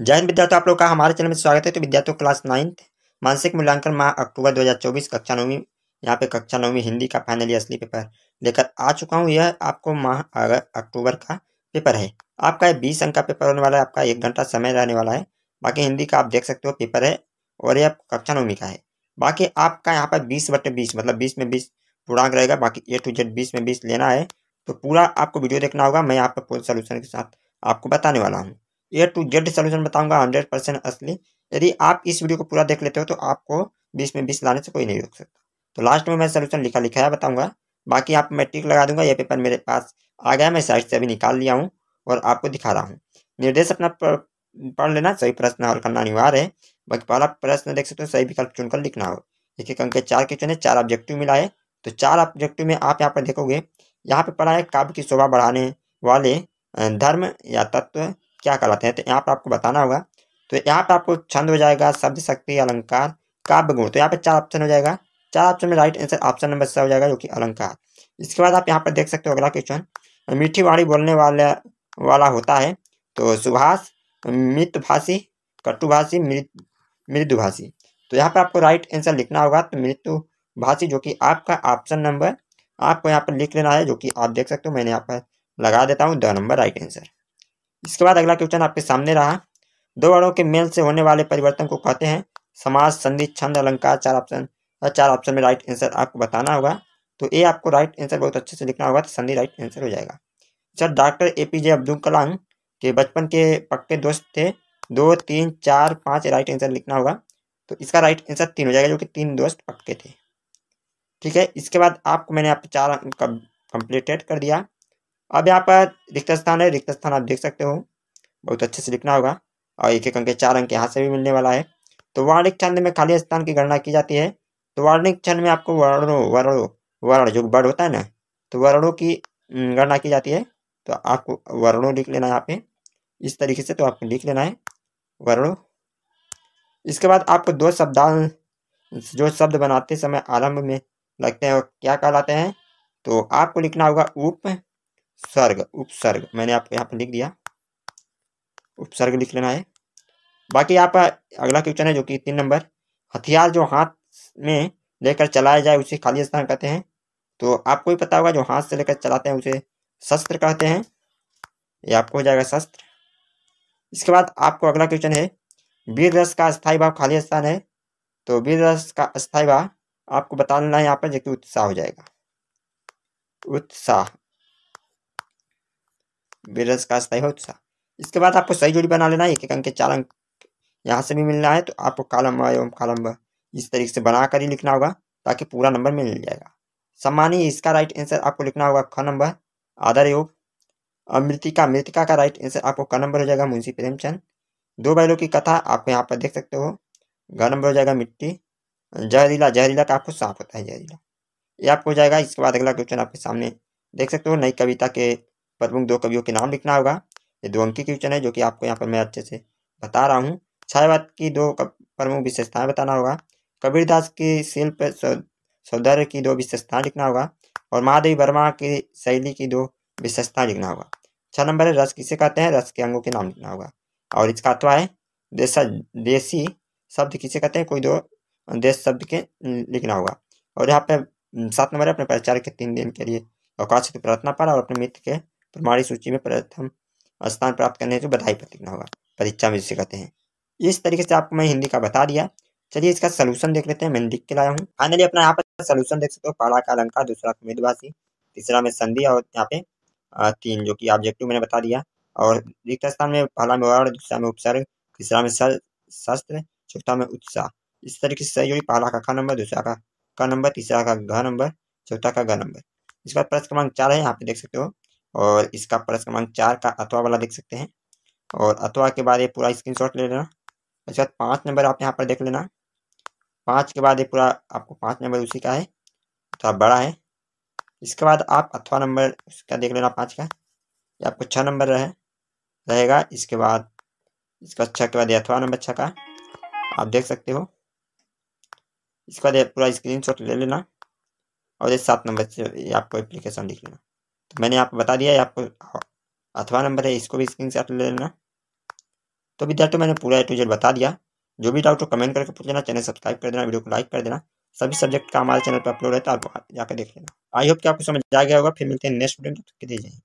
जय हिंद विद्यार्थियों आप लोग का हमारे चैनल में स्वागत है तो विद्यार्थियों क्लास नाइन्थ मानसिक मूल्यांकन माह अक्टूबर 2024 कक्षा नौवीं यहाँ पे कक्षा नौवीं हिंदी का फाइनल असली पेपर लेकर आ चुका हूँ यह आपको माह अक्टूबर का पेपर है आपका बीस अंक का पेपर होने वाला है आपका एक घंटा समय रहने वाला है बाकी हिंदी का आप देख सकते हो पेपर है और यह कक्षा नौवीं का है बाकी आपका यहाँ पर बीस बटे बीस मतलब बीस में बीस पूर्णांक रहेगा बाकी ए टू जेड बीस में बीस लेना है तो पूरा आपको वीडियो देखना होगा मैं यहाँ पर पूरे सोल्यूशन के साथ आपको बताने वाला हूँ ए टू जेड सोल्यूशन बताऊंगा हंड्रेड परसेंट असली यदि आप इस वीडियो को पूरा देख लेते हो तो आपको बीस में बीस लाने से कोई नहीं रोक सकता तो लास्ट में मैं सोल्यूशन लिखा लिखाया बताऊंगा बाकी आप मैट्रिक लगा दूंगा यह पेपर मेरे पास आ गया मैं साइड से अभी निकाल लिया हूँ और आपको दिखा रहा हूँ निर्देश अपना पढ़ लेना सही प्रश्न हल करना अनिवार्य है बाकी पहला प्रश्न देख सकते हो सही विकल्प चुनकर लिखना हो एक एक अंक चार क्वेश्चन है चार ऑब्जेक्टिव मिला है तो चार ऑब्जेक्टिव में आप यहाँ पर देखोगे यहाँ पे पढ़ा है काव्य की शोभा बढ़ाने वाले धर्म या तत्व क्या कहलाते हैं तो यहाँ पर आपको बताना होगा तो यहाँ पर आपको छंद हो जाएगा शब्द शक्ति अलंकार काव्य गुण तो यहाँ पर चार ऑप्शन हो जाएगा चार ऑप्शन में राइट आंसर ऑप्शन नंबर छः हो जाएगा जो कि अलंकार इसके बाद आप यहाँ पर देख सकते हो अगला क्वेश्चन मीठी वाणी बोलने वाला वाला होता है तो सुभाष मृतभाषी कट्टुभाषी मृदुभाषी तो यहाँ पर आपको राइट आंसर लिखना होगा तो मृत्युभाषी जो कि आपका ऑप्शन नंबर आपको यहाँ पर लिख लेना है जो कि आप देख सकते हो मैंने यहाँ पर लगा देता हूँ द नंबर राइट आंसर इसके बाद अगला क्वेश्चन आपके सामने रहा दो वर्णों के मेल से होने वाले परिवर्तन को कहते हैं समाज संधि छंद अलंकार चार ऑप्शन और चार ऑप्शन में राइट आंसर आपको बताना होगा तो ए आपको राइट आंसर बहुत अच्छे से लिखना होगा तो संधि राइट आंसर हो जाएगा sir doctor A P J Abdul Kalam के बचपन के पक्के दोस्त थे दो तीन चार पाँच राइट आंसर लिखना होगा तो इसका राइट आंसर तीन हो जाएगा जो कि तीन दोस्त पक्के थे ठीक है इसके बाद आपको मैंने आप चार अंक कंप्लीटेड कर दिया अब यहाँ पर रिक्त स्थान है रिक्त स्थान आप देख सकते हो बहुत अच्छे से लिखना होगा और एक एक अंक चार अंक यहाँ से भी मिलने वाला है तो वार्णिक छंद में खाली स्थान की गणना की जाती है तो वार्णिक छंद में आपको वर्णों वर्णों वर्ण जो वर्ड होता है ना तो वर्णों की गणना की जाती है तो आपको वर्णों लिख लेना है यहाँ पे इस तरीके से तो आपको लिख लेना है वर्णों इसके बाद आपको दो शब्द जो शब्द बनाते समय आरंभ में लगते हैं क्या कहलाते हैं तो आपको लिखना होगा उप उपसर्ग उपसर्ग मैंने आपको यहाँ पर लिख दिया उपसर्ग लिख लेना है बाकी आप अगला क्वेश्चन है जो कि तीन नंबर हथियार जो हाथ में लेकर चलाया जाए उसे खाली स्थान कहते हैं तो आपको भी पता होगा जो हाथ से लेकर चलाते हैं उसे शस्त्र कहते हैं ये आपको हो जाएगा शस्त्र इसके बाद आपको अगला क्वेश्चन है वीर रस का स्थायी भाव खाली स्थान है तो वीर रस का अस्थायी भाव आपको बता देना है यहाँ पर जो कि उत्साह हो जाएगा उत्साह बेरस का स्थायी सा इसके बाद आपको सही जोड़ी बना लेना है एक एक अंक के चार अंक यहाँ से भी मिलना है तो आपको कालम व एवं कालम व इस तरीके से बना कर ही लिखना होगा ताकि पूरा नंबर मिल जाएगा सम्मानीय इसका राइट आंसर आपको लिखना होगा ख नंबर आधार योग और मृतिका मृतिका का राइट आंसर आपको क नंबर हो जाएगा मुंशी प्रेमचंद दो बैलों की कथा आप यहाँ पर देख सकते हो घ नंबर हो जाएगा मिट्टी जहरीला जहरीला का आपको साफ होता है जहरीला ये आपको हो जाएगा इसके बाद अगला क्वेश्चन आपके सामने देख सकते हो नई कविता के प्रमुख दो कवियों के नाम लिखना होगा ये दो अंकी क्वेश्चन है जो कि आपको यहाँ पर मैं अच्छे से बता रहा हूँ छायावाद की दो प्रमुख विशेषताएं बताना होगा कबीरदास की शिल्प सौंदर्य की दो विशेषताएं लिखना होगा और महादेवी वर्मा की शैली की दो विशेषताएं लिखना होगा छः नंबर है रस किसे कहते हैं रस के अंगों के नाम लिखना होगा और इसका अथवा है देशा देशी शब्द किसे कहते हैं कोई दो देश शब्द के लिखना होगा और यहाँ पे सात नंबर है अपने परिचार के तीन दिन के लिए अवकाश प्रार्थना पर और अपने मित्र के प्रमाणी सूची में प्रथम स्थान प्राप्त करने से बधाई प्रतिज्ञा होगा परीक्षा में जिसे कहते हैं इस तरीके से आपको मैं हिंदी का बता दिया चलिए इसका सोल्यूशन देख लेते हैं मैं लिख के लाया हूँ फाइनली अपना यहाँ पर सोल्यूशन देख सकते हो पहला का अलंकार दूसरा मेदवासी तीसरा में संधि और यहाँ पे तीन जो कि ऑब्जेक्टिव मैंने बता दिया और रिक्त स्थान में पहला में वर्ण दूसरा में उपसर्ग तीसरा में शस्त्र चौथा में उत्साह इस तरीके से सही होगी पहला का ख नंबर दूसरा का क नंबर तीसरा का घ नंबर चौथा का घ नंबर इसके बाद प्रश्न क्रमांक चार है यहाँ पे देख सकते हो और इसका प्रश्न क्रमांक चार का अथवा वाला देख सकते हैं और अथवा के बाद ये पूरा स्क्रीन ले लेना उसके बाद पाँच नंबर आप यहाँ पर देख लेना पाँच के बाद ये पूरा आपको पाँच नंबर उसी का है थोड़ा तो बड़ा है इसके बाद आप अथवा नंबर उसका देख लेना पाँच का ये आपको छः नंबर रहे रहेगा इसके बाद इसका छः के बाद ये अथवा नंबर छः का आप देख सकते हो इसके बाद पूरा स्क्रीन शॉट ले लेना और ये सात नंबर से आपको एप्लीकेशन लिख लेना मैंने आपको बता दिया है आपको अथवा नंबर है इसको भी स्क्रीन से आप ले लेना तो विद्यार्थियों मैंने पूरा ए टू जेड बता दिया जो भी डाउट हो कमेंट करके पूछ लेना चैनल सब्सक्राइब कर देना वीडियो को लाइक कर देना सभी सब्जेक्ट का हमारे चैनल पर अपलोड है तो आप जाकर देख लेना आई होप कि आपको समझ आ गया होगा फिर मिलते हैं नेक्स्ट वीडियो में तो दीजिए